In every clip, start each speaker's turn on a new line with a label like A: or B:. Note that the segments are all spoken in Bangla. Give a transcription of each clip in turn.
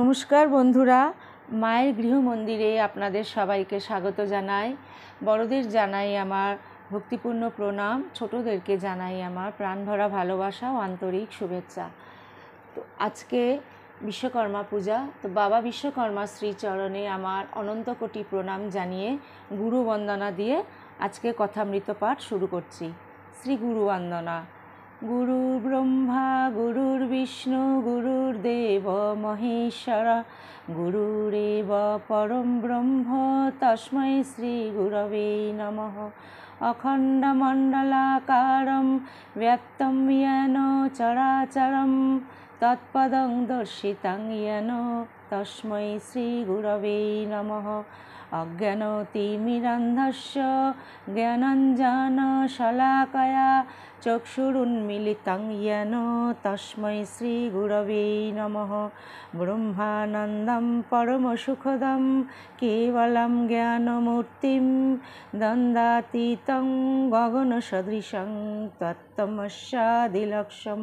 A: নমস্কার বন্ধুরা মায়ের গৃহমন্দিরে আপনাদের সবাইকে স্বাগত জানাই বড়দের জানাই আমার ভক্তিপূর্ণ প্রণাম ছোটদেরকে জানাই আমার প্রাণভরা ভালোবাসা ও আন্তরিক শুভেচ্ছা তো আজকে বিশ্বকর্মা পূজা তো বাবা বিশ্বকর্মা শ্রীচরণে আমার অনন্ত কোটি প্রণাম জানিয়ে গুরু বন্দনা দিয়ে আজকে কথামৃত পাঠ শুরু করছি শ্রী গুরু বন্দনা গুরু ব্রহ্মা গুরুর বিষ্ণু গুরুর দেব মহেশ্বর গুরুরেব পরম ব্রহ্ম তস্মৈ শ্রী গুরবে নম অখণ্ডমণ্ডলাকারম ব্যক্তম ইয়ন চরাচরম তৎপদং দর্শিতং ইয়ন তস্মৈ শ্রী গুরবে নম অজ্ঞানতিমিরন্ধস্য জ্ঞানঞ্জন শলাকয়া চক্ষুরুন্মিলিতং ইয়ন তস্মৈ শ্রীগুরবে নম ব্রহ্মানন্দম পরমসুখদম কেবলম জ্ঞানমূর্তি দ্বন্দ্বাতীতং গগনসদৃশং তত্তমস্যাদিলক্ষম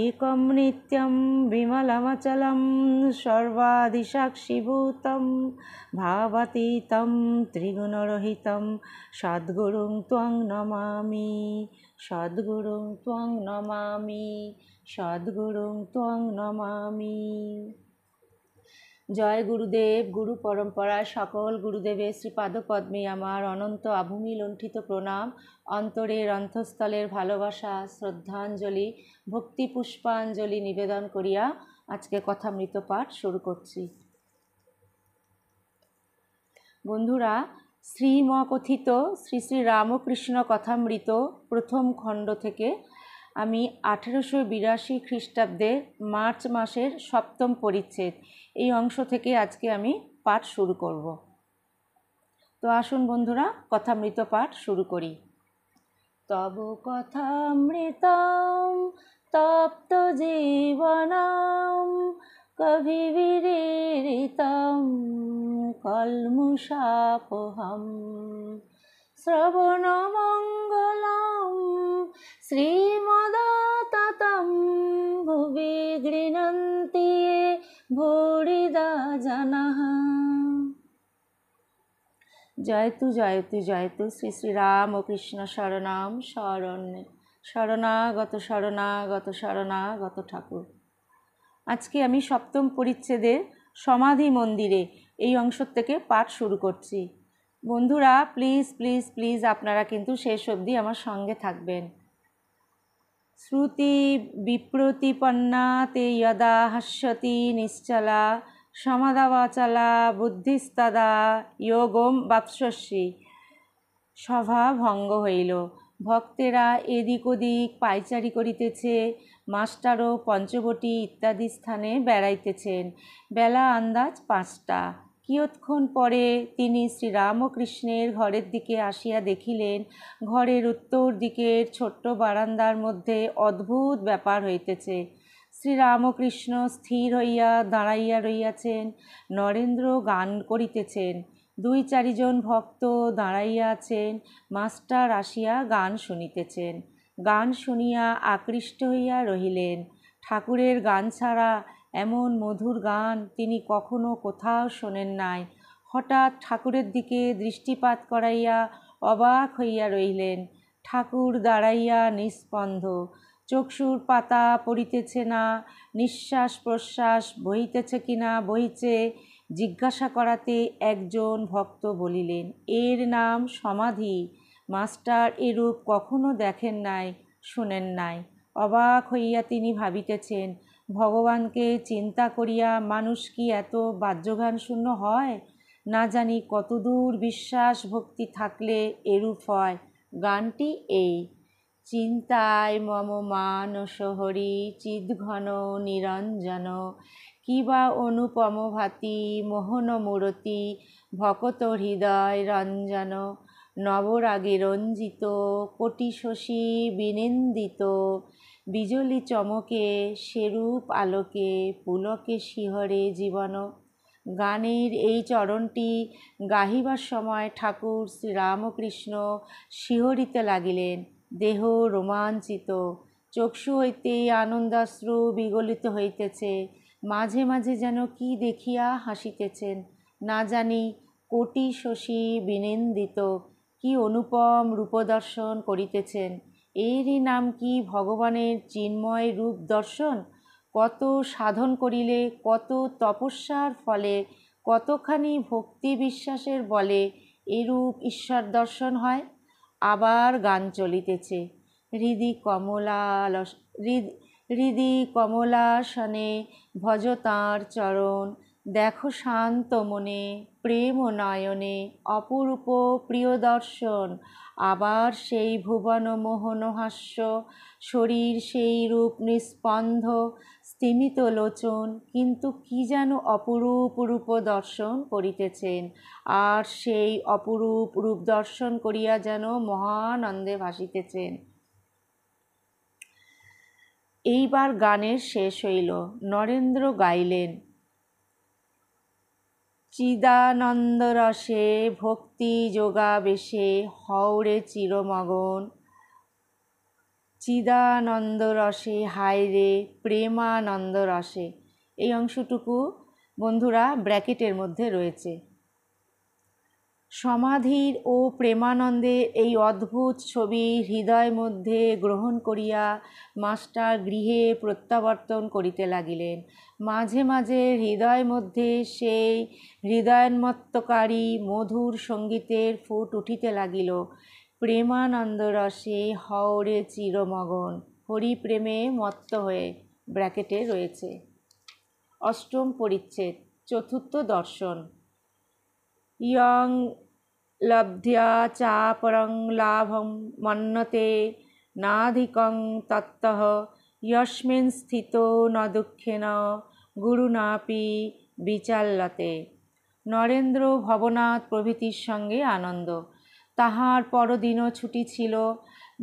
A: একম নিত্যম বিমলমচলম সর্বাদিসাক্ষিভূতম ভাবাতীতম ত্রিগুণরহিতম সদ্গুরুং ত্বং নমামি সদ্গুরুং ত্বং নমামি সদ্গুরুং ত্বং নমামি জয় গুরুদেব গুরু পরম্পরা সকল গুরুদেবের পদ্মে আমার অনন্ত আভূমি লুণ্ঠিত প্রণাম অন্তরের অন্তঃস্থলের ভালোবাসা শ্রদ্ধাঞ্জলি ভক্তি পুষ্পাঞ্জলি নিবেদন করিয়া আজকে মৃত পাঠ শুরু করছি বন্ধুরা শ্রীমকথিত শ্রী শ্রী রামকৃষ্ণ কথামৃত প্রথম খণ্ড থেকে আমি আঠেরোশো বিরাশি খ্রিস্টাব্দে মার্চ মাসের সপ্তম পরিচ্ছেদ এই অংশ থেকে আজকে আমি পাঠ শুরু করব তো আসুন বন্ধুরা কথামৃত পাঠ শুরু করি তব কথামৃতম তপ্ত জীবনাম कविविरीरितं कल्मुषापहं श्रवणमङ्गलं श्रीमदाततं भुवि ভুবি ये भोरिदा जनः জয়তু জয়তু জয়তু শ্রী শ্রী রাম ও কৃষ্ণ শরণাম শরণ্যে শরণাগত শরণাগত শরণাগত ঠাকুর আজকে আমি সপ্তম পরিচ্ছেদের সমাধি মন্দিরে এই অংশ থেকে পাঠ শুরু করছি বন্ধুরা প্লিজ প্লিজ প্লিজ আপনারা কিন্তু শেষ অবধি আমার সঙ্গে থাকবেন শ্রুতি বিপ্রতিপন্না তে ইয়দা হাস্যতি নিশ্চলা সমাদাবাচালা বুদ্ধিস্তাদা যোগম বাপস্যী সভা ভঙ্গ হইল ভক্তেরা এদিক ওদিক পাইচারি করিতেছে মাস্টারও পঞ্চবটি ইত্যাদি স্থানে বেড়াইতেছেন বেলা আন্দাজ পাঁচটা কিয়ৎক্ষণ পরে তিনি শ্রীরামকৃষ্ণের ঘরের দিকে আসিয়া দেখিলেন ঘরের উত্তর দিকের ছোট্ট বারান্দার মধ্যে অদ্ভুত ব্যাপার হইতেছে শ্রীরামকৃষ্ণ স্থির হইয়া দাঁড়াইয়া রইয়াছেন নরেন্দ্র গান করিতেছেন দুই চারিজন ভক্ত দাঁড়াইয়া আছেন মাস্টার আসিয়া গান শুনিতেছেন গান শুনিয়া আকৃষ্ট হইয়া রহিলেন ঠাকুরের গান ছাড়া এমন মধুর গান তিনি কখনো কোথাও শোনেন নাই হঠাৎ ঠাকুরের দিকে দৃষ্টিপাত করাইয়া অবাক হইয়া রইলেন ঠাকুর দাঁড়াইয়া নিস্পন্দ চক্ষুর পাতা পড়িতেছে না নিঃশ্বাস প্রশ্বাস বহিতেছে কিনা বহিছে জিজ্ঞাসা করাতে একজন ভক্ত বলিলেন এর নাম সমাধি মাস্টার এরূপ কখনো দেখেন নাই শোনেন নাই অবাক হইয়া তিনি ভাবিতেছেন ভগবানকে চিন্তা করিয়া মানুষ কি এত বাহ্যঘান শূন্য হয় না জানি কতদূর বিশ্বাস ভক্তি থাকলে এরূপ হয় গানটি এই চিন্তায় মম মান হরি চিদ্ঘন নিরঞ্জন কিবা অনুপম ভাতি মোহন মূরতি ভকত হৃদয় রঞ্জন নবরাগে রঞ্জিত কোটি শশী বিনিন্দিত বিজলি চমকে সেরূপ আলোকে পুলকে শিহরে জীবন গানের এই চরণটি গাহিবার সময় ঠাকুর শ্রীরামকৃষ্ণ শিহরিতে লাগিলেন দেহ রোমাঞ্চিত চক্ষু হইতে আনন্দাশ্রু বিগলিত হইতেছে মাঝে মাঝে যেন কি দেখিয়া হাসিতেছেন না জানি কোটি শশী বিনিন্দিত কি অনুপম রূপদর্শন করিতেছেন এরই নাম কি ভগবানের চিন্ময় রূপ দর্শন কত সাধন করিলে কত তপস্যার ফলে কতখানি ভক্তি বিশ্বাসের বলে এরূপ ঈশ্বর দর্শন হয় আবার গান চলিতেছে হৃদি কমলা হৃদি কমলাসনে ভজ তাঁর চরণ দেখো শান্ত মনে প্রেম নয়নে অপরূপ প্রিয়দর্শন আবার সেই ভুবন মোহনহাস্য শরীর সেই রূপ নিস্পন্ধ স্তিমিত লোচন কিন্তু কি যেন অপরূপ রূপ দর্শন করিতেছেন আর সেই অপরূপ রূপ দর্শন করিয়া যেন মহানন্দে ভাসিতেছেন এইবার গানের শেষ হইল নরেন্দ্র গাইলেন চিদানন্দরসে ভক্তি যোগাবেশে হওড়ে চিরমগন চিদানন্দরসে হায়রে প্রেমানন্দরসে এই অংশটুকু বন্ধুরা ব্র্যাকেটের মধ্যে রয়েছে সমাধির ও প্রেমানন্দে এই অদ্ভুত ছবি হৃদয় মধ্যে গ্রহণ করিয়া মাস্টার গৃহে প্রত্যাবর্তন করিতে লাগিলেন মাঝে মাঝে হৃদয় মধ্যে সেই হৃদয়ন্মত্তকারী মধুর সঙ্গীতের ফুট উঠিতে লাগিল প্রেমানন্দ রসে হওরে চিরমগন হরিপ্রেমে মত্ত হয়ে ব্র্যাকেটে রয়েছে অষ্টম পরিচ্ছেদ চতুর্থ দর্শন ইয়ং লব্ধ্যা চাপরং লাভং মন্নতে নাধিকং তত্ত্বহ ইয়স্মিন স্থিত নদক্ষিণ গুরুনাপি বিচাল্যতে নরেন্দ্র ভবনাথ প্রভৃতির সঙ্গে আনন্দ তাহার পরদিনও ছুটি ছিল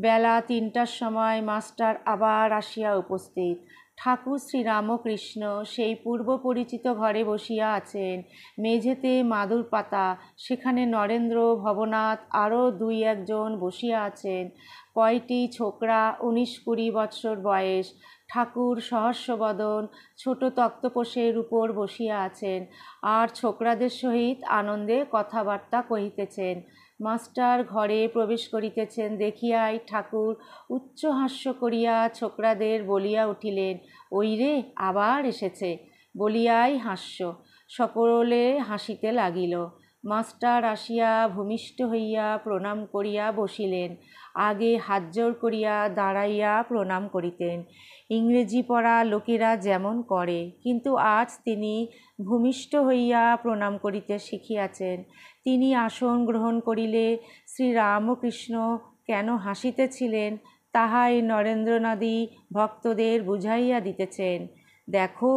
A: বেলা তিনটার সময় মাস্টার আবার আসিয়া উপস্থিত ঠাকুর শ্রীরামকৃষ্ণ সেই পূর্ব পরিচিত ঘরে বসিয়া আছেন মেঝেতে মাদুর পাতা সেখানে নরেন্দ্র ভবনাথ আরও দুই একজন বসিয়া আছেন কয়টি ছোকরা উনিশ কুড়ি বৎসর বয়স ঠাকুর সহস্যবদন ছোট তক্তপোষের উপর বসিয়া আছেন আর ছোকরাদের সহিত আনন্দে কথাবার্তা কহিতেছেন মাস্টার ঘরে প্রবেশ করিতেছেন দেখিয়াই ঠাকুর উচ্চ হাস্য করিয়া ছোকরাদের বলিয়া উঠিলেন ওই রে আবার এসেছে বলিয়াই হাস্য সকলে হাসিতে লাগিল মাস্টার আসিয়া ভূমিষ্ঠ হইয়া প্রণাম করিয়া বসিলেন আগে হাত জোর করিয়া দাঁড়াইয়া প্রণাম করিতেন ইংরেজি পড়া লোকেরা যেমন করে কিন্তু আজ তিনি ভূমিষ্ঠ হইয়া প্রণাম করিতে শিখিয়াছেন তিনি আসন গ্রহণ করিলে শ্রীরামকৃষ্ণ কেন হাসিতেছিলেন তাহাই নরেন্দ্রনাদি ভক্তদের বুঝাইয়া দিতেছেন দেখো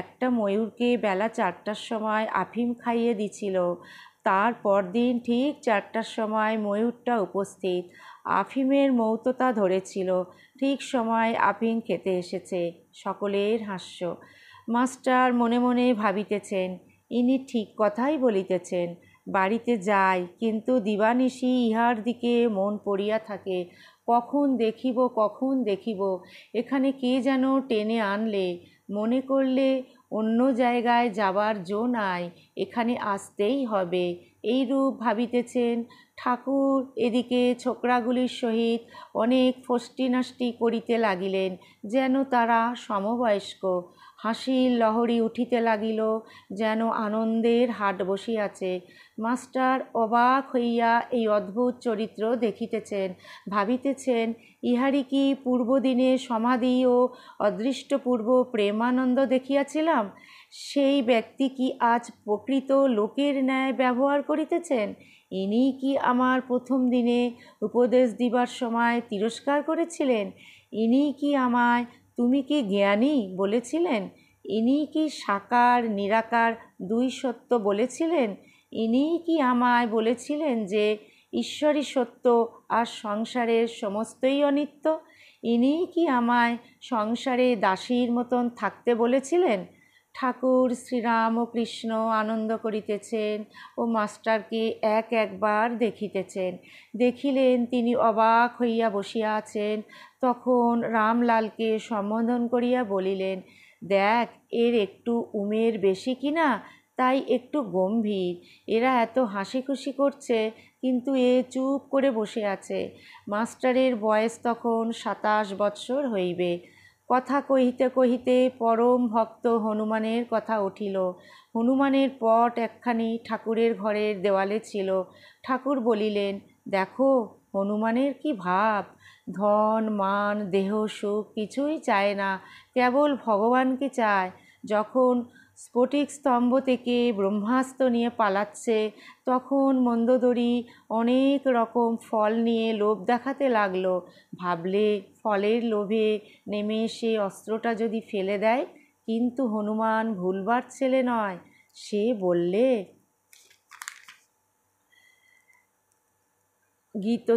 A: একটা ময়ূরকে বেলা চারটার সময় আফিম খাইয়ে দিছিল তার পরদিন ঠিক চারটার সময় ময়ূরটা উপস্থিত আফিমের মৌততা ধরেছিল ঠিক সময় আফিম খেতে এসেছে সকলের হাস্য মাস্টার মনে মনে ভাবিতেছেন ইনি ঠিক কথাই বলিতেছেন বাড়িতে যায় কিন্তু দিবানিশি ইহার দিকে মন পড়িয়া থাকে কখন দেখিব কখন দেখিব এখানে কে যেন টেনে আনলে মনে করলে অন্য জায়গায় যাবার জো নাই এখানে আসতেই হবে এইরূপ ভাবিতেছেন ঠাকুর এদিকে ছোকরাগুলির সহিত অনেক ফষ্টিনাষ্টি করিতে লাগিলেন যেন তারা সমবয়স্ক হাসির লহরী উঠিতে লাগিল যেন আনন্দের হাট বসিয়াছে মাস্টার অবাক হইয়া এই অদ্ভুত চরিত্র দেখিতেছেন ভাবিতেছেন ইহারি কি পূর্বদিনে সমাধি ও অদৃষ্টপূর্ব প্রেমানন্দ দেখিয়াছিলাম সেই ব্যক্তি কি আজ প্রকৃত লোকের ন্যায় ব্যবহার করিতেছেন ইনি কি আমার প্রথম দিনে উপদেশ দিবার সময় তিরস্কার করেছিলেন ইনি কি আমায় তুমি কি জ্ঞানী বলেছিলেন ইনি কি সাকার নিরাকার দুই সত্য বলেছিলেন ইনিই কি আমায় বলেছিলেন যে ঈশ্বরী সত্য আর সংসারের সমস্তই অনিত্য ইনিই কি আমায় সংসারে দাসীর মতন থাকতে বলেছিলেন ঠাকুর শ্রীরাম ও কৃষ্ণ আনন্দ করিতেছেন ও মাস্টারকে এক একবার দেখিতেছেন দেখিলেন তিনি অবাক হইয়া বসিয়া আছেন তখন রামলালকে সম্বোধন করিয়া বলিলেন দেখ এর একটু উমের বেশি কিনা তাই একটু গম্ভীর এরা এত হাসি খুশি করছে কিন্তু এ চুপ করে বসে আছে মাস্টারের বয়স তখন সাতাশ বৎসর হইবে কথা কহিতে কহিতে পরম ভক্ত হনুমানের কথা উঠিল হনুমানের পট একখানি ঠাকুরের ঘরের দেওয়ালে ছিল ঠাকুর বলিলেন দেখো হনুমানের কি ভাব ধন মান দেহ সুখ কিছুই চায় না কেবল ভগবানকে চায় যখন স্ফটিক স্তম্ভ থেকে ব্রহ্মাস্ত্র নিয়ে পালাচ্ছে তখন মন্দোদরী অনেক রকম ফল নিয়ে লোভ দেখাতে লাগলো ভাবলে ফলের লোভে নেমে সে অস্ত্রটা যদি ফেলে দেয় কিন্তু হনুমান ভুলবার ছেলে নয় সে বললে গীত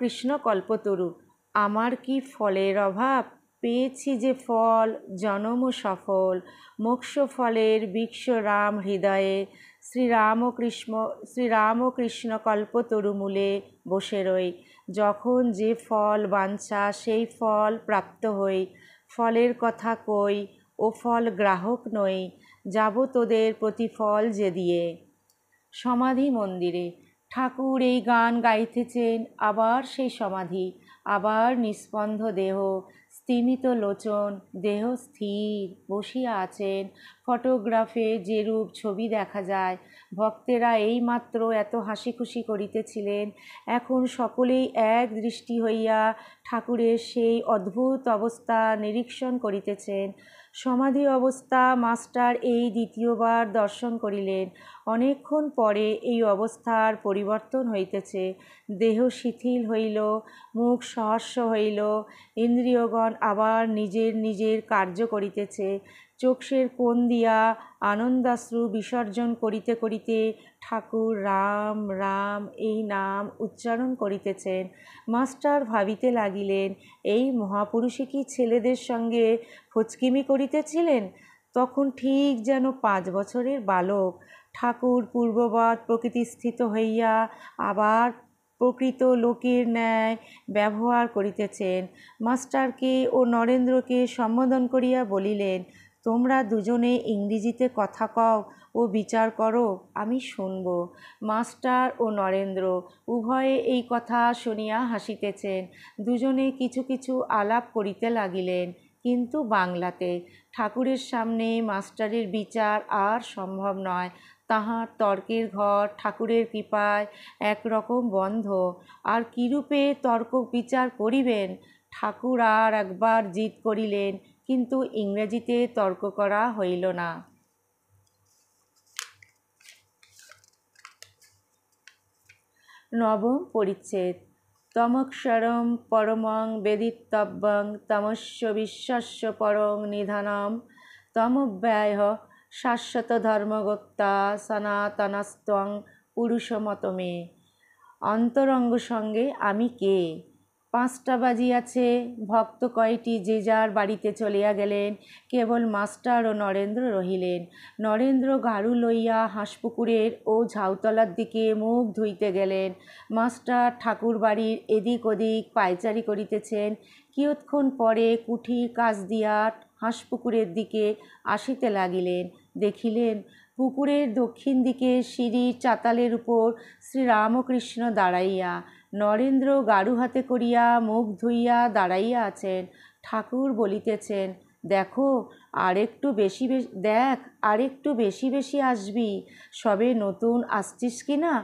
A: কৃষ্ণ কল্পতরু আমার কি ফলের অভাব পেয়েছি যে ফল জনম সফল মোক্ষ ফলের বিক্ষ রাম হৃদয়ে শ্রীরামকৃষ্ণ শ্রীরামকৃষ্ণ কল্পতরুমূলে বসে রই যখন যে ফল বাঞ্ছা সেই ফল প্রাপ্ত হই ফলের কথা কই ও ফল গ্রাহক নই যাব তোদের প্রতিফল যে দিয়ে সমাধি মন্দিরে ঠাকুর এই গান গাইতেছেন আবার সেই সমাধি আবার নিস্পন্ধ দেহ স্তিমিত লোচন দেহ স্থির বসিয়া আছেন ফটোগ্রাফে যেরূপ ছবি দেখা যায় ভক্তেরা এইমাত্র এত হাসি খুশি করিতেছিলেন এখন সকলেই এক দৃষ্টি হইয়া ঠাকুরের সেই অদ্ভুত অবস্থা নিরীক্ষণ করিতেছেন সমাধি অবস্থা মাস্টার এই দ্বিতীয়বার দর্শন করিলেন অনেকক্ষণ পরে এই অবস্থার পরিবর্তন হইতেছে দেহ শিথিল হইল মুখ সহস্য হইল ইন্দ্রিয়গণ আবার নিজের নিজের কার্য করিতেছে চোখের কোণ দিয়া আনন্দাশ্রু বিসর্জন করিতে করিতে ঠাকুর রাম রাম এই নাম উচ্চারণ করিতেছেন মাস্টার ভাবিতে লাগিলেন এই মহাপুরুষে কি ছেলেদের সঙ্গে ফুচকিমি করিতেছিলেন তখন ঠিক যেন পাঁচ বছরের বালক ঠাকুর পূর্ববাদ প্রকৃতিস্থিত হইয়া আবার প্রকৃত লোকের ন্যায় ব্যবহার করিতেছেন মাস্টারকে ও নরেন্দ্রকে সম্বোধন করিয়া বলিলেন তোমরা দুজনে ইংরেজিতে কথা কও ও বিচার করো আমি শুনব মাস্টার ও নরেন্দ্র উভয়ে এই কথা শুনিয়া হাসিতেছেন দুজনে কিছু কিছু আলাপ করিতে লাগিলেন কিন্তু বাংলাতে ঠাকুরের সামনে মাস্টারের বিচার আর সম্ভব নয় তাহার তর্কের ঘর ঠাকুরের কৃপায় একরকম বন্ধ আর কিরূপে তর্ক বিচার করিবেন ঠাকুর আর একবার জিত করিলেন কিন্তু ইংরেজিতে তর্ক করা হইল না নবম পরিচ্ছেদ তমক্ষরম পরমং বেদিতব্যং তমস্য বিশ্বাস্য পরং নিধানম তমব্যয় শাশ্বত ধর্মগোত্তা সনাতনস্তং পুরুষমতমে অন্তরঙ্গ সঙ্গে আমি কে পাঁচটা বাজিয়াছে ভক্ত কয়টি যে যার বাড়িতে চলিয়া গেলেন কেবল মাস্টার ও নরেন্দ্র রহিলেন নরেন্দ্র গাড়ু লইয়া হাঁসপুকুরের ও ঝাউতলার দিকে মুখ ধুইতে গেলেন মাস্টার ঠাকুর বাড়ির এদিক ওদিক পায়চারি করিতেছেন কিয়ৎক্ষণ পরে কুঠি কাজ দিয়া হাঁসপুকুরের দিকে আসিতে লাগিলেন দেখিলেন পুকুরের দক্ষিণ দিকে সিঁড়ির চাতালের উপর শ্রীরামকৃষ্ণ দাঁড়াইয়া নরেন্দ্র গাড়ু হাতে করিয়া মুখ ধুইয়া দাঁড়াইয়া আছেন ঠাকুর বলিতেছেন দেখো আরেকটু বেশি বেশি দেখ আরেকটু বেশি বেশি আসবি সবে নতুন আসছিস কি না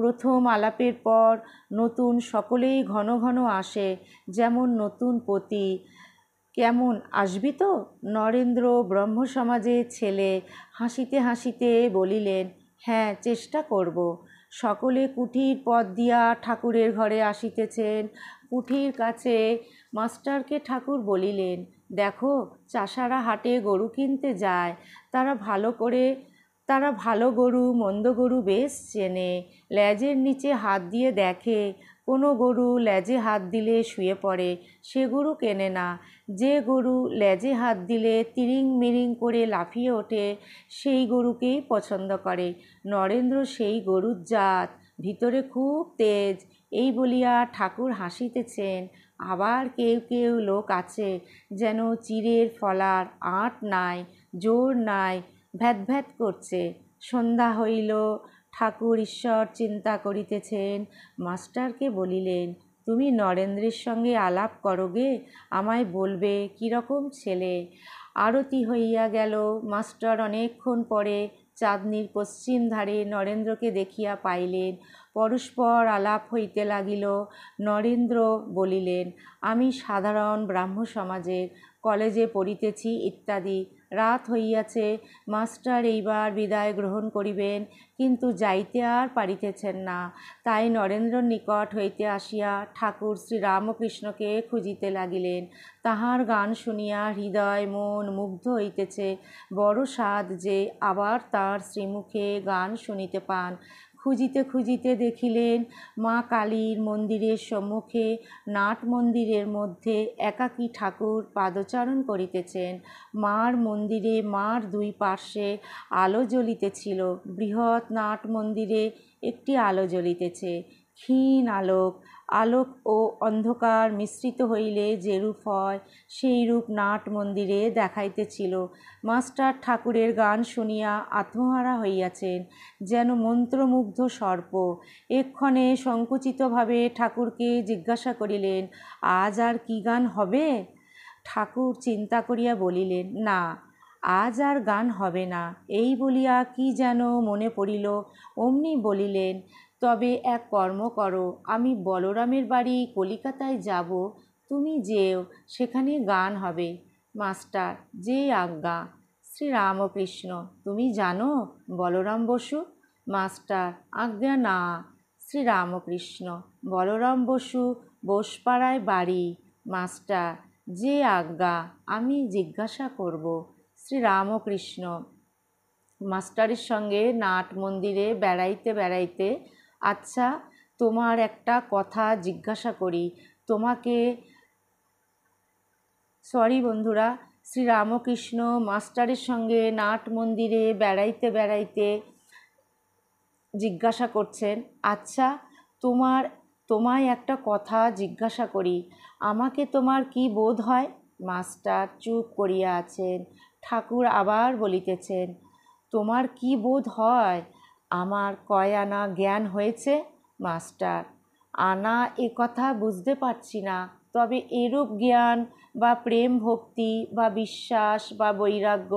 A: প্রথম আলাপের পর নতুন সকলেই ঘন ঘন আসে যেমন নতুন পতি কেমন আসবি তো নরেন্দ্র ব্রহ্ম সমাজের ছেলে হাসিতে হাসিতে বলিলেন হ্যাঁ চেষ্টা করব সকলে কুঠির পথ দিয়া ঠাকুরের ঘরে আসিতেছেন কুঠির কাছে মাস্টারকে ঠাকুর বলিলেন দেখো চাষারা হাটে গরু কিনতে যায় তারা ভালো করে তারা ভালো গরু মন্দ গরু বেশ চেনে ল্যাজের নিচে হাত দিয়ে দেখে কোনো গরু ল্যাজে হাত দিলে শুয়ে পড়ে সে গরু কেনে না যে গরু লেজে হাত দিলে তিরিং মিরিং করে লাফিয়ে ওঠে সেই গরুকেই পছন্দ করে নরেন্দ্র সেই গরুর জাত ভিতরে খুব তেজ এই বলিয়া ঠাকুর হাসিতেছেন আবার কেউ কেউ লোক আছে যেন চিরের ফলার আট নাই জোর নাই ভ্যাত ভ্যাত করছে সন্ধ্যা হইল ঠাকুর ঈশ্বর চিন্তা করিতেছেন মাস্টারকে বলিলেন তুমি নরেন্দ্রের সঙ্গে আলাপ করোগে আমায় বলবে কীরকম ছেলে আরতি হইয়া গেল মাস্টার অনেকক্ষণ পরে চাঁদনির পশ্চিম ধারে নরেন্দ্রকে দেখিয়া পাইলেন পরস্পর আলাপ হইতে লাগিল নরেন্দ্র বলিলেন আমি সাধারণ ব্রাহ্ম সমাজের কলেজে পড়িতেছি ইত্যাদি রাত হইয়াছে মাস্টার এইবার বিদায় গ্রহণ করিবেন কিন্তু যাইতে আর পারিতেছেন না তাই নরেন্দ্রর নিকট হইতে আসিয়া ঠাকুর শ্রীরামকৃষ্ণকে খুঁজিতে লাগিলেন তাহার গান শুনিয়া হৃদয় মন মুগ্ধ হইতেছে বড় সাধ যে আবার তার শ্রীমুখে গান শুনিতে পান খুঁজিতে খুঁজিতে দেখিলেন মা কালীর মন্দিরের সম্মুখে নাট মন্দিরের মধ্যে একাকী ঠাকুর পাদচারণ করিতেছেন মার মন্দিরে মার দুই পার্শ্বে আলো জ্বলিতেছিল বৃহৎ নাট মন্দিরে একটি আলো জ্বলিতেছে ক্ষীণ আলোক আলোক ও অন্ধকার মিশ্রিত হইলে যেরূপ হয় সেইরূপ নাট মন্দিরে দেখাইতেছিল মাস্টার ঠাকুরের গান শুনিয়া আত্মহারা হইয়াছেন যেন মন্ত্রমুগ্ধ সর্প এক্ষণে সংকুচিতভাবে ঠাকুরকে জিজ্ঞাসা করিলেন আজ আর কি গান হবে ঠাকুর চিন্তা করিয়া বলিলেন না আজ আর গান হবে না এই বলিয়া কি যেন মনে পড়িল অমনি বলিলেন তবে এক কর্ম করো আমি বলরামের বাড়ি কলিকাতায় যাব তুমি যেও সেখানে গান হবে মাস্টার যে আজ্ঞা শ্রীরামকৃষ্ণ তুমি জানো বলরাম বসু মাস্টার আজ্ঞা না শ্রীরামকৃষ্ণ বলরাম বসু বোসপাড়ায় বাড়ি মাস্টার যে আজ্ঞা আমি জিজ্ঞাসা করব শ্রীরামকৃষ্ণ মাস্টারের সঙ্গে নাট মন্দিরে বেড়াইতে বেড়াইতে আচ্ছা তোমার একটা কথা জিজ্ঞাসা করি তোমাকে সরি বন্ধুরা শ্রীরামকৃষ্ণ মাস্টারের সঙ্গে নাট মন্দিরে বেড়াইতে বেড়াইতে জিজ্ঞাসা করছেন আচ্ছা তোমার তোমায় একটা কথা জিজ্ঞাসা করি আমাকে তোমার কি বোধ হয় মাস্টার চুপ করিয়া আছেন ঠাকুর আবার বলিতেছেন তোমার কি বোধ হয় আমার কয় আনা জ্ঞান হয়েছে মাস্টার আনা এ কথা বুঝতে পারছি না তবে এরূপ জ্ঞান বা প্রেম ভক্তি বা বিশ্বাস বা বৈরাগ্য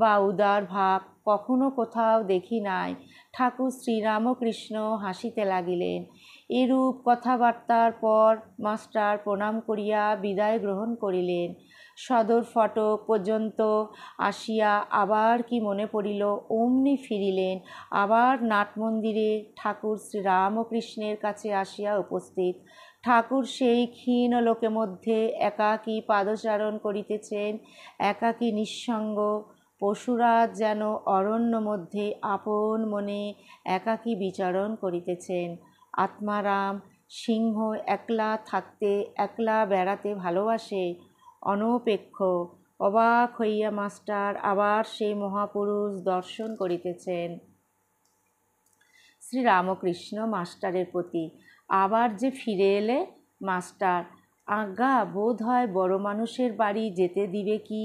A: বা উদার ভাব কখনো কোথাও দেখি নাই ঠাকুর শ্রীরামকৃষ্ণ হাসিতে লাগিলেন এরূপ কথাবার্তার পর মাস্টার প্রণাম করিয়া বিদায় গ্রহণ করিলেন সদর ফটক পর্যন্ত আসিয়া আবার কি মনে পড়িল অমনি ফিরিলেন আবার নাট মন্দিরে ঠাকুর শ্রী রামকৃষ্ণের কাছে আসিয়া উপস্থিত ঠাকুর সেই ক্ষীণ লোকের মধ্যে একাকী পাদচারণ করিতেছেন একাকী নিঃসঙ্গ পশুরাজ যেন অরণ্য মধ্যে আপন মনে একাকী বিচারণ করিতেছেন আত্মারাম সিংহ একলা থাকতে একলা বেড়াতে ভালোবাসে অনপেক্ষ অবাক হইয়া মাস্টার আবার সেই মহাপুরুষ দর্শন করিতেছেন শ্রীরামকৃষ্ণ মাস্টারের প্রতি আবার যে ফিরে এলে মাস্টার আজ্ঞা বোধ হয় বড় মানুষের বাড়ি যেতে দিবে কি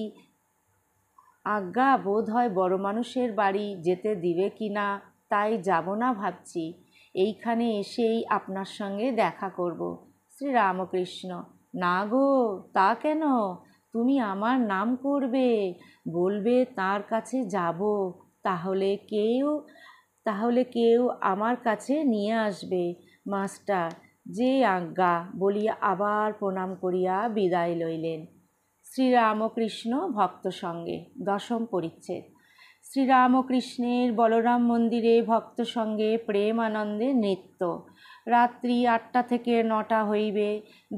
A: আজ্ঞা বোধ হয় বড় মানুষের বাড়ি যেতে দিবে কি না তাই যাব না ভাবছি এইখানে এসেই আপনার সঙ্গে দেখা করব শ্রীরামকৃষ্ণ না গো তা কেন তুমি আমার নাম করবে বলবে তাঁর কাছে যাব তাহলে কেউ তাহলে কেউ আমার কাছে নিয়ে আসবে মাস্টার যে আজ্ঞা বলিয়া আবার প্রণাম করিয়া বিদায় লইলেন শ্রীরামকৃষ্ণ ভক্ত সঙ্গে দশম পরিচ্ছেদ শ্রীরামকৃষ্ণের বলরাম মন্দিরে ভক্ত সঙ্গে প্রেম আনন্দে নৃত্য রাত্রি আটটা থেকে নটা হইবে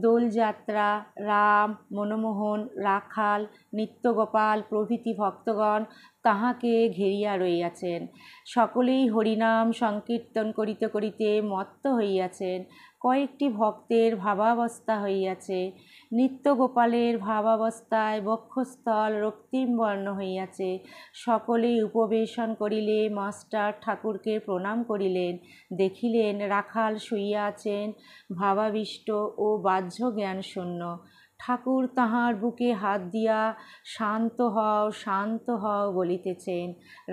A: দোলযাত্রা রাম মনমোহন রাখাল নিত্যগোপাল প্রভৃতি ভক্তগণ তাহাকে ঘেরিয়া রইয়াছেন সকলেই হরিনাম সংকীর্তন করিতে করিতে মত্ত হইয়াছেন কয়েকটি ভক্তের ভাবাবস্থা হইয়াছে নিত্যগোপালের ভাবাবস্থায় বক্ষস্থল রক্তিম বর্ণ হইয়াছে সকলেই উপবেশন করিলে মাস্টার ঠাকুরকে প্রণাম করিলেন দেখিলেন রাখাল শুইয়া আছেন ভাবাবিষ্ট ও বাহ্য জ্ঞান শূন্য ঠাকুর তাহার বুকে হাত দিয়া শান্ত হও শান্ত হও বলিতেছেন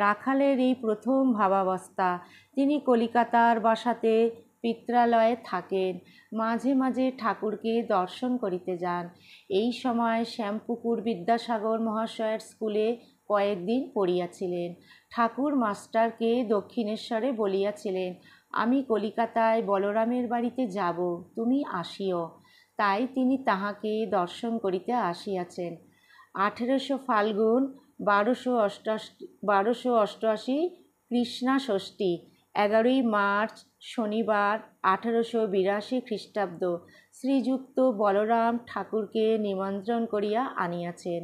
A: রাখালের এই প্রথম ভাবাবস্থা তিনি কলিকাতার বাসাতে পিত্রালয়ে থাকেন মাঝে মাঝে ঠাকুরকে দর্শন করিতে যান এই সময় শ্যামপুকুর বিদ্যাসাগর মহাশয়ের স্কুলে কয়েকদিন পড়িয়াছিলেন ঠাকুর মাস্টারকে দক্ষিণেশ্বরে বলিয়াছিলেন আমি কলিকাতায় বলরামের বাড়িতে যাব তুমি আসিও তাই তিনি তাহাকে দর্শন করিতে আসিয়াছেন আঠেরোশো ফাল্গুন বারোশো অষ্টাশি বারোশো অষ্টআশি কৃষ্ণা ষষ্ঠী এগারোই মার্চ শনিবার আঠারোশো বিরাশি খ্রিস্টাব্দ শ্রীযুক্ত বলরাম ঠাকুরকে নিমন্ত্রণ করিয়া আনিয়াছেন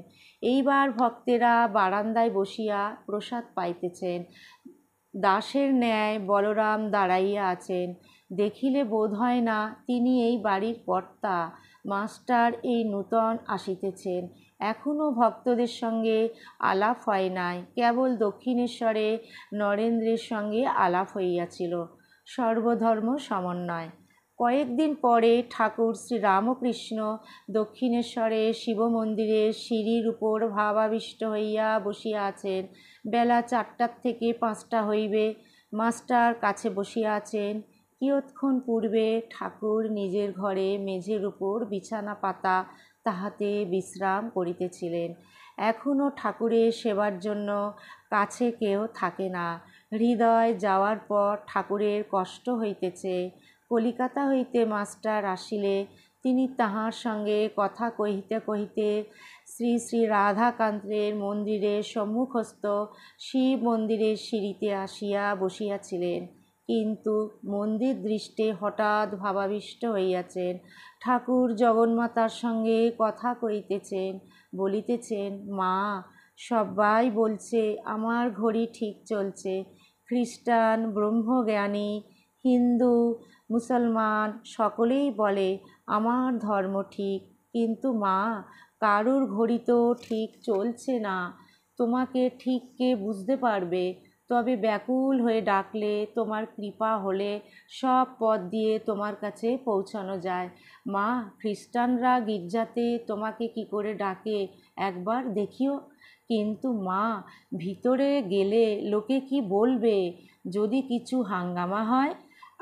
A: এইবার ভক্তেরা বারান্দায় বসিয়া প্রসাদ পাইতেছেন দাসের ন্যায় বলরাম দাঁড়াইয়া আছেন দেখিলে বোধ হয় না তিনি এই বাড়ির কর্তা মাস্টার এই নূতন আসিতেছেন এখনও ভক্তদের সঙ্গে আলাপ হয় নাই কেবল দক্ষিণেশ্বরে নরেন্দ্রের সঙ্গে আলাপ হইয়াছিল সর্বধর্ম সমন্বয় কয়েকদিন পরে ঠাকুর শ্রী রামকৃষ্ণ দক্ষিণেশ্বরে শিব মন্দিরের সিঁড়ির উপর ভাবাবিষ্ট হইয়া বসিয়া আছেন বেলা চারটার থেকে পাঁচটা হইবে মাস্টার কাছে বসিয়া আছেন কিয়ৎক্ষণ পূর্বে ঠাকুর নিজের ঘরে মেঝের উপর বিছানা পাতা তাহাতে বিশ্রাম করিতেছিলেন এখনও ঠাকুরের সেবার জন্য কাছে কেউ থাকে না হৃদয় যাওয়ার পর ঠাকুরের কষ্ট হইতেছে কলিকাতা হইতে মাস্টার আসিলে তিনি তাহার সঙ্গে কথা কহিতে কহিতে শ্রী শ্রী রাধাকান্তের মন্দিরের সম্মুখস্থ শিব মন্দিরের সিঁড়িতে আসিয়া বসিয়াছিলেন কিন্তু মন্দির দৃষ্টে হঠাৎ ভাবাবিষ্ট হইয়াছেন ঠাকুর জগন্মাতার সঙ্গে কথা কইতেছেন বলিতেছেন মা সবাই বলছে আমার ঘড়ি ঠিক চলছে খ্রিস্টান ব্রহ্মজ্ঞানী হিন্দু মুসলমান সকলেই বলে আমার ধর্ম ঠিক কিন্তু মা কারুর ঘড়ি তো ঠিক চলছে না তোমাকে ঠিক কে বুঝতে পারবে তবে ব্যাকুল হয়ে ডাকলে তোমার কৃপা হলে সব পথ দিয়ে তোমার কাছে পৌঁছানো যায় মা খ্রিস্টানরা গির্জাতে তোমাকে কি করে ডাকে একবার দেখিও কিন্তু মা ভিতরে গেলে লোকে কি বলবে যদি কিছু হাঙ্গামা হয়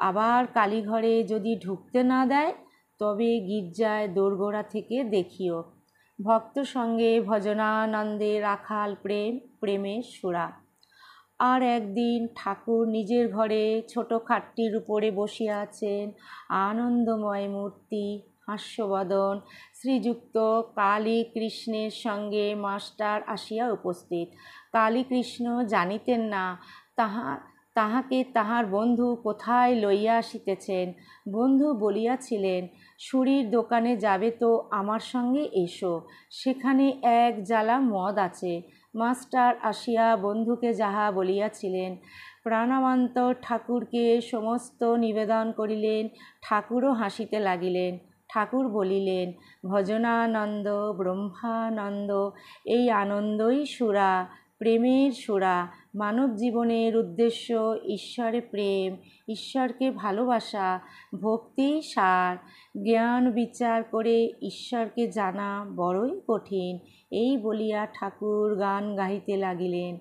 A: আবার কালীঘরে যদি ঢুকতে না দেয় তবে গির্জায় দোরগোড়া থেকে দেখিও ভক্ত সঙ্গে ভজনানন্দে রাখাল প্রেম প্রেমের সুরা আর একদিন ঠাকুর নিজের ঘরে ছোটো খাটটির উপরে বসিয়া আছেন আনন্দময় মূর্তি হাস্যবদন শ্রীযুক্ত কালী কৃষ্ণের সঙ্গে মাস্টার আসিয়া উপস্থিত কালীকৃষ্ণ জানিতেন না তাহা তাহাকে তাহার বন্ধু কোথায় লইয়া আসিতেছেন বন্ধু বলিয়াছিলেন সুরির দোকানে যাবে তো আমার সঙ্গে এসো সেখানে এক জ্বালা মদ আছে মাস্টার আসিয়া বন্ধুকে যাহা বলিয়াছিলেন প্রাণামান্ত ঠাকুরকে সমস্ত নিবেদন করিলেন ঠাকুরও হাসিতে লাগিলেন ঠাকুর বলিলেন ভজনানন্দ ব্রহ্মানন্দ এই আনন্দই সুরা প্রেমের সুরা মানব জীবনের উদ্দেশ্য ঈশ্বরে প্রেম ঈশ্বরকে ভালোবাসা ভক্তি সার জ্ঞান বিচার করে ঈশ্বরকে জানা বড়ই কঠিন এই বলিয়া ঠাকুর গান গাহিতে লাগিলেন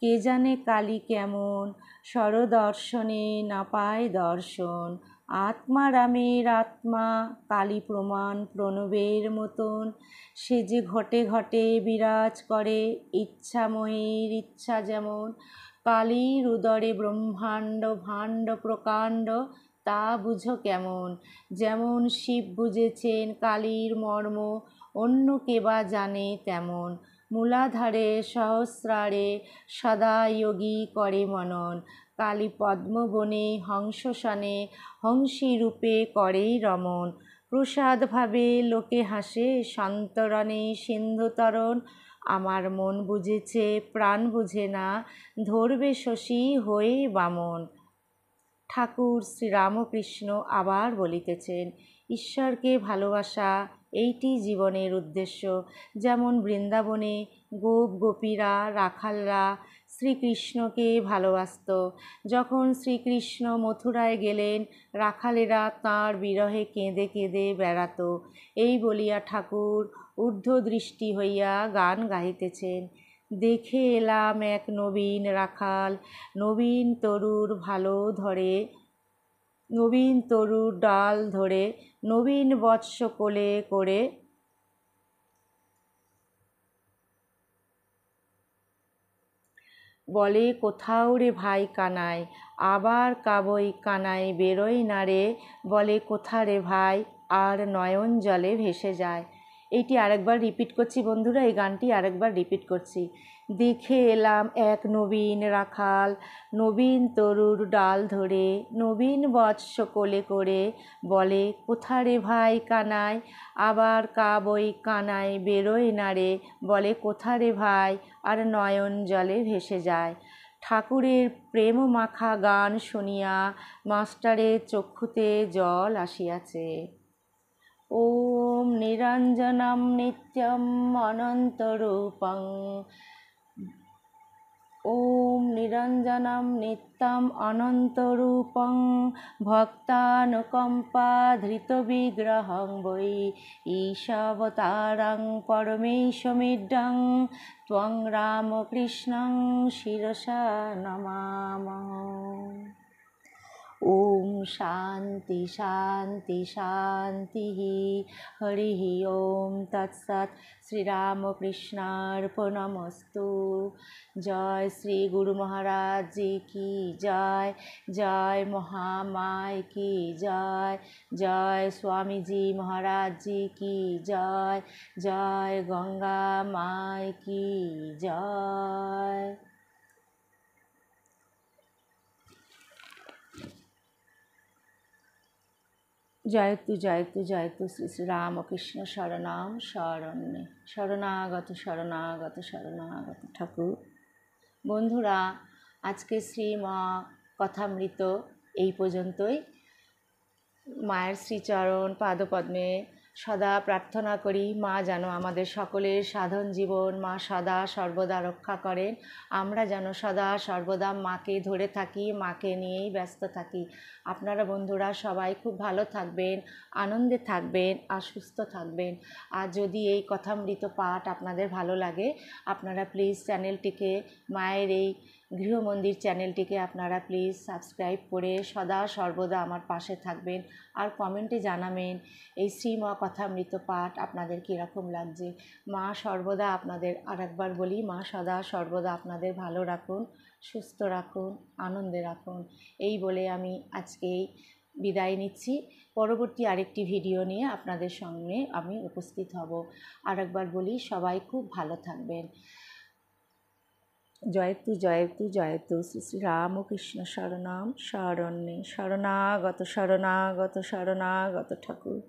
A: কে জানে কালী কেমন সরদর্শনে না পায় দর্শন আত্মা রামের আত্মা কালী প্রমাণ প্রণবের মতন সে যে ঘটে ঘটে বিরাজ করে ইচ্ছাময়ীর ইচ্ছা যেমন কালীর উদরে ব্রহ্মাণ্ড ভাণ্ড প্রকাণ্ড তা বুঝো কেমন যেমন শিব বুঝেছেন কালীর মর্ম অন্য কে বা জানে তেমন মূলাধারে সহস্রারে সদা যোগী করে মনন কালী পদ্মবনে হংসশানে হংসী রূপে করে রমন প্রসাদ ভাবে লোকে হাসে সন্তরণে সিন্ধুতরণ আমার মন বুঝেছে প্রাণ বুঝে না ধরবে শশী হয়ে বামন ঠাকুর শ্রীরামকৃষ্ণ আবার বলিতেছেন ঈশ্বরকে ভালোবাসা এইটি জীবনের উদ্দেশ্য যেমন বৃন্দাবনে গোপ গোপীরা রাখালরা শ্রীকৃষ্ণকে ভালোবাসত যখন শ্রীকৃষ্ণ মথুরায় গেলেন রাখালেরা তাঁর বিরহে কেঁদে কেঁদে বেড়াত এই বলিয়া ঠাকুর দৃষ্টি হইয়া গান গাইতেছেন দেখে এলাম এক নবীন রাখাল নবীন তরুর ভালো ধরে নবীন তরুর ডাল ধরে নবীন বৎস কোলে করে বলে কোথাও রে ভাই কানাই আবার কাবই কানাই বেরোয় না রে বলে কোথা রে ভাই আর নয়ন জলে ভেসে যায় এইটি আরেকবার রিপিট করছি বন্ধুরা এই গানটি আরেকবার রিপিট করছি দেখে এলাম এক নবীন রাখাল নবীন তরুর ডাল ধরে নবীন বৎস কোলে করে বলে কোথারে ভাই কানায় আবার কাবই কানায় বেরোয় নারে বলে কোথারে ভাই আর নয়ন জলে ভেসে যায় ঠাকুরের প্রেম মাখা গান শুনিয়া মাস্টারের চক্ষুতে জল আসিয়াছে ॐ निरञ्जनं नित्यम् अनन्तरूपं ॐ निरञ्जनं नित्यम् अनन्तरूपं भक्तानुकम्पाधृतविग्रहं वै ईशावतारं परमेश्वमिड्डं त्वं रामकृष्णं शिरसा नमामः ওম শান্তি শান্তি শান্তি হরি ওম তৎসৎ শ্রীরামকৃষ্ণার্পণমস্তু জয় শ্রী গুরু মহারাজ জি কি জয় জয় মহামায় কি জয় জয় স্বামীজি মহারাজ জি কি জয় জয় গঙ্গা মায় কি জয় জয়তু জয়তু জয়তু শ্রী শ্রী রামকৃষ্ণ শরণাম শরণ্যে শরণাগত শরণাগত শরণাগত ঠাকুর বন্ধুরা আজকে শ্রীমা কথামৃত এই পর্যন্তই মায়ের শ্রীচরণ পাদপদ্মে সদা প্রার্থনা করি মা যেন আমাদের সকলের সাধন জীবন মা সদা সর্বদা রক্ষা করেন আমরা যেন সদা সর্বদা মাকে ধরে থাকি মাকে নিয়েই ব্যস্ত থাকি আপনারা বন্ধুরা সবাই খুব ভালো থাকবেন আনন্দে থাকবেন আর সুস্থ থাকবেন আর যদি এই কথামৃত পাঠ আপনাদের ভালো লাগে আপনারা প্লিজ চ্যানেলটিকে মায়ের এই গৃহমন্দির চ্যানেলটিকে আপনারা প্লিজ সাবস্ক্রাইব করে সদা সর্বদা আমার পাশে থাকবেন আর কমেন্টে জানাবেন এই কথা কথামৃত পাঠ আপনাদের কীরকম লাগছে মা সর্বদা আপনাদের আর একবার বলি মা সদা সর্বদা আপনাদের ভালো রাখুন সুস্থ রাখুন আনন্দে রাখুন এই বলে আমি আজকেই বিদায় নিচ্ছি পরবর্তী আরেকটি ভিডিও নিয়ে আপনাদের সঙ্গে আমি উপস্থিত হব আর একবার বলি সবাই খুব ভালো থাকবেন জয়তু জয়তু জয়তু শ্রী শ্রী রামকৃষ্ণ শরণাম শরণ্যে শরণাগত শরণাগত শরণাগত ঠাকুর